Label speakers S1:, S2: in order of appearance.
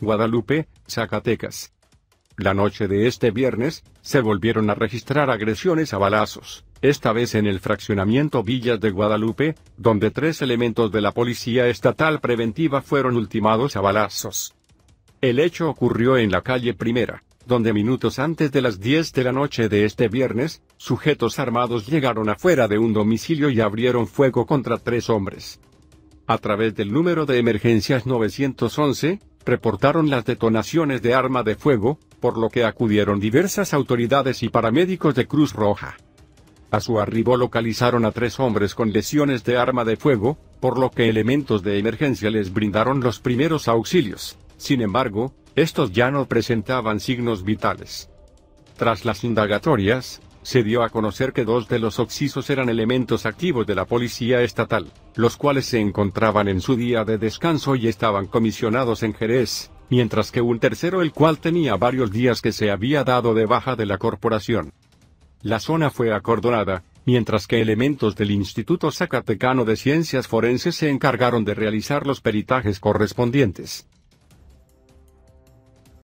S1: Guadalupe, Zacatecas. La noche de este viernes, se volvieron a registrar agresiones a balazos, esta vez en el fraccionamiento Villas de Guadalupe, donde tres elementos de la Policía Estatal Preventiva fueron ultimados a balazos. El hecho ocurrió en la calle Primera, donde minutos antes de las 10 de la noche de este viernes, sujetos armados llegaron afuera de un domicilio y abrieron fuego contra tres hombres. A través del número de emergencias 911, reportaron las detonaciones de arma de fuego, por lo que acudieron diversas autoridades y paramédicos de Cruz Roja. A su arribo localizaron a tres hombres con lesiones de arma de fuego, por lo que elementos de emergencia les brindaron los primeros auxilios. Sin embargo, estos ya no presentaban signos vitales. Tras las indagatorias, se dio a conocer que dos de los oxisos eran elementos activos de la policía estatal, los cuales se encontraban en su día de descanso y estaban comisionados en Jerez, mientras que un tercero el cual tenía varios días que se había dado de baja de la corporación. La zona fue acordonada, mientras que elementos del Instituto Zacatecano de Ciencias Forenses se encargaron de realizar los peritajes correspondientes.